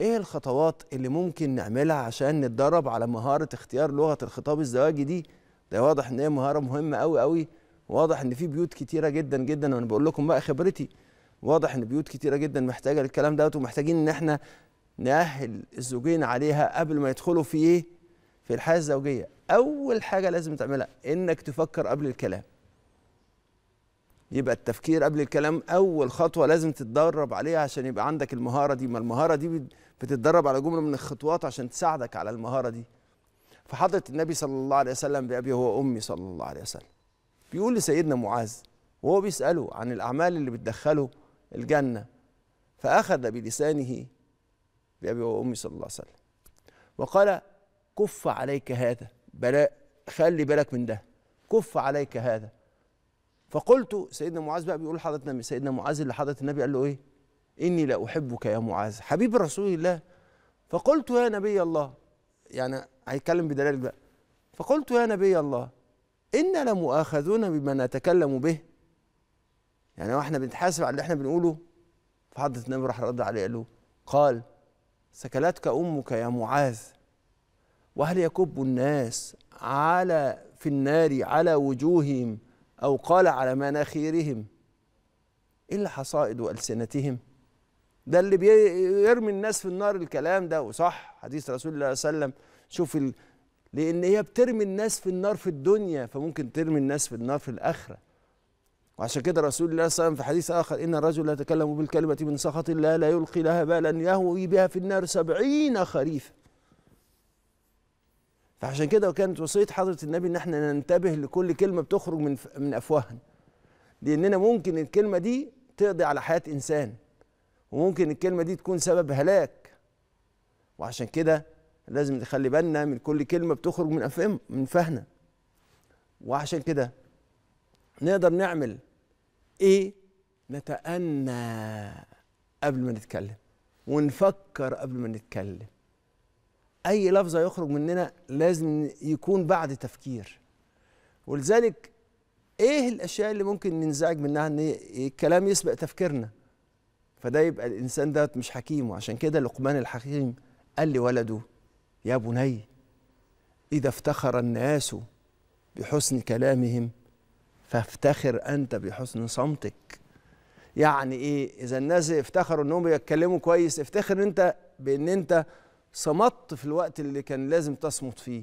ايه الخطوات اللي ممكن نعملها عشان نتدرب على مهاره اختيار لغه الخطاب الزواجي دي ده واضح ان هي مهاره مهمه قوي قوي واضح ان في بيوت كتيره جدا جدا وانا بقول لكم بقى خبرتي واضح ان بيوت كتيره جدا محتاجه الكلام دوت ومحتاجين ان احنا نأهل الزوجين عليها قبل ما يدخلوا في ايه في الحياه الزوجيه اول حاجه لازم تعملها انك تفكر قبل الكلام يبقى التفكير قبل الكلام اول خطوه لازم تتدرب عليها عشان يبقى عندك المهاره دي ما المهاره دي بتتدرب على جمله من الخطوات عشان تساعدك على المهاره دي فحضره النبي صلى الله عليه وسلم بابي هو امي صلى الله عليه وسلم بيقول لسيدنا معاذ وهو بيساله عن الاعمال اللي بتدخله الجنه فاخذ بلسانه بابي هو امي صلى الله عليه وسلم وقال كف عليك هذا بلاء خلي بالك من ده كف عليك هذا فقلت سيدنا معاذ بقى بيقول لحضرة النبي سيدنا معاذ اللي حضرة النبي قال له إيه إني لا أحبك يا معاذ حبيب رسول الله فقلت يا نبي الله يعني هيتكلم بدلاله بقى فقلت يا نبي الله إنا لمؤاخذون بما نتكلم به يعني واحنا بنتحاسب على اللي احنا بنقوله فحضرة النبي راح رد عليه قال له قال سكلتك أمك يا معاذ وهل يكب الناس على في النار على وجوههم أو قال على مناخيرهم إلا حصائد وألسنتهم ده اللي بيرمي الناس في النار الكلام ده وصح حديث رسول الله صلى الله عليه وسلم شوف ال... لأن هي بترمي الناس في النار في الدنيا فممكن ترمي الناس في النار في الآخرة وعشان كده رسول الله صلى الله عليه وسلم في حديث آخر إن الرجل لا يتكلم بالكلمة من سخط الله لا يلقي لها بالا يهوي بها في النار سبعين خريفا فعشان كده كانت وصيه حضره النبي ان احنا ننتبه لكل كلمه بتخرج من من افواهنا لاننا ممكن الكلمه دي تقضي على حياه انسان وممكن الكلمه دي تكون سبب هلاك وعشان كده لازم نخلي بالنا من كل كلمه بتخرج من افهم من فهنا وعشان كده نقدر نعمل ايه نتأنى قبل ما نتكلم ونفكر قبل ما نتكلم اي لفظ يخرج مننا لازم يكون بعد تفكير ولذلك ايه الاشياء اللي ممكن ننزعج منها ان الكلام يسبق تفكيرنا فده يبقى الانسان ده مش حكيم وعشان كده لقمان الحكيم قال لولده يا بني اذا افتخر الناس بحسن كلامهم فافتخر انت بحسن صمتك يعني ايه اذا الناس افتخروا انهم بيتكلموا كويس افتخر انت بان انت صمت في الوقت اللي كان لازم تصمت فيه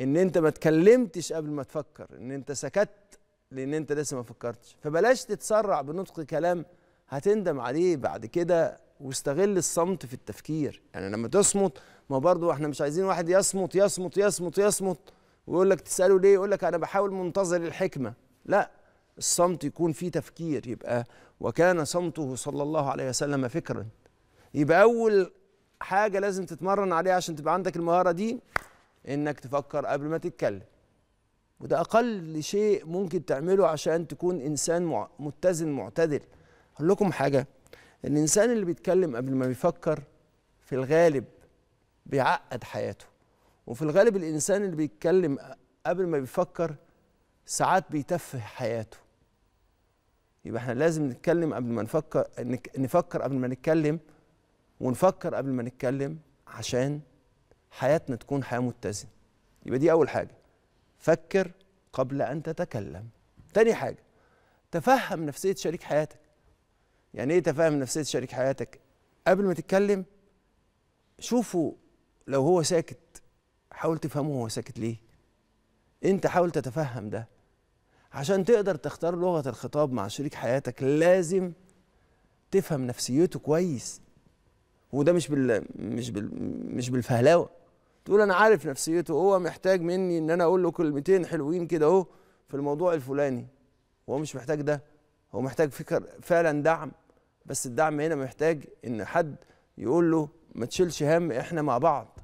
ان انت ما اتكلمتش قبل ما تفكر ان انت سكت لان انت لسه ما فكرتش فبلاش تتسرع بنطق كلام هتندم عليه بعد كده واستغل الصمت في التفكير يعني لما تصمت ما برضو احنا مش عايزين واحد يصمت يصمت يصمت يصمت ويقول لك تساله ليه يقول لك انا بحاول منتظر الحكمه لا الصمت يكون فيه تفكير يبقى وكان صمته صلى الله عليه وسلم فكرا يبقى اول حاجه لازم تتمرن عليها عشان تبقى عندك المهاره دي انك تفكر قبل ما تتكلم وده اقل شيء ممكن تعمله عشان تكون انسان متزن معتدل اقول لكم حاجه الانسان اللي بيتكلم قبل ما بيفكر في الغالب بيعقد حياته وفي الغالب الانسان اللي بيتكلم قبل ما بيفكر ساعات بيتفه حياته يبقى احنا لازم نتكلم قبل ما نفكر نفكر قبل ما نتكلم ونفكر قبل ما نتكلم عشان حياتنا تكون حياه متزنه يبقى دي اول حاجه فكر قبل ان تتكلم تاني حاجه تفهم نفسيه شريك حياتك يعني ايه تفهم نفسيه شريك حياتك قبل ما تتكلم شوفوا لو هو ساكت حاول تفهمه هو ساكت ليه انت حاول تتفهم ده عشان تقدر تختار لغه الخطاب مع شريك حياتك لازم تفهم نفسيته كويس وده مش بال مش بال مش بالفهلاوه تقول انا عارف نفسيته هو محتاج مني ان انا اقول له كلمتين حلوين كده اهو في الموضوع الفلاني هو مش محتاج ده هو محتاج فكر فعلا دعم بس الدعم هنا محتاج ان حد يقول له ما تشيلش هم احنا مع بعض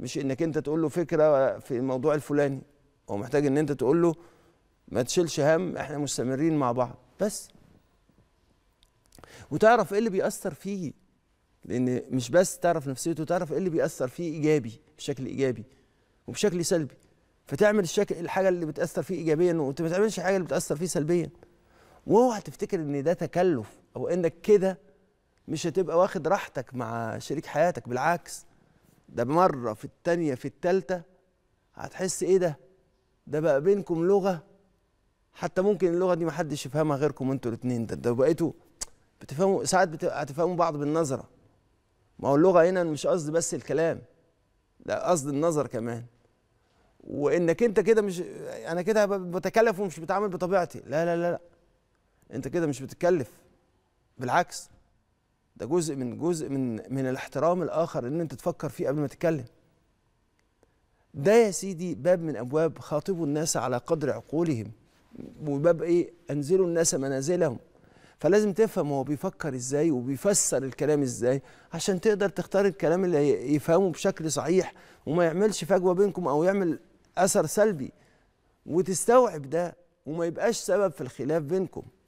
مش انك انت تقول له فكره في الموضوع الفلاني هو محتاج ان انت تقول له ما تشيلش هم احنا مستمرين مع بعض بس وتعرف ايه اللي بيأثر فيه لان مش بس تعرف نفسيته تعرف ايه اللي بيأثر فيه ايجابي بشكل ايجابي وبشكل سلبي فتعمل الشكل الحاجه اللي بتأثر فيه ايجابيا وانت ما تعملش حاجه اللي بتأثر فيه سلبيا واوعى تفتكر ان ده تكلف او انك كده مش هتبقى واخد راحتك مع شريك حياتك بالعكس ده مره في التانيه في التالته هتحس ايه ده ده بقى بينكم لغه حتى ممكن اللغه دي محدش يفهمها غيركم انتوا الاثنين ده ده بقيتوا بتفهموا ساعات بتبقى هتفهموا بعض بالنظره ما هو اللغه هنا مش قصد بس الكلام لا قصد النظر كمان وانك انت كده مش انا كده بتكلف ومش بتعامل بطبيعتي لا لا لا لا انت كده مش بتتكلف بالعكس ده جزء من جزء من من الاحترام الاخر ان انت تفكر فيه قبل ما تتكلم ده يا سيدي باب من ابواب خاطبوا الناس على قدر عقولهم وباب ايه انزلوا الناس منازلهم فلازم تفهم هو بيفكر ازاي وبيفسر الكلام ازاي عشان تقدر تختار الكلام اللي يفهمه بشكل صحيح وما يعملش فجوه بينكم او يعمل اثر سلبي وتستوعب ده وما يبقاش سبب في الخلاف بينكم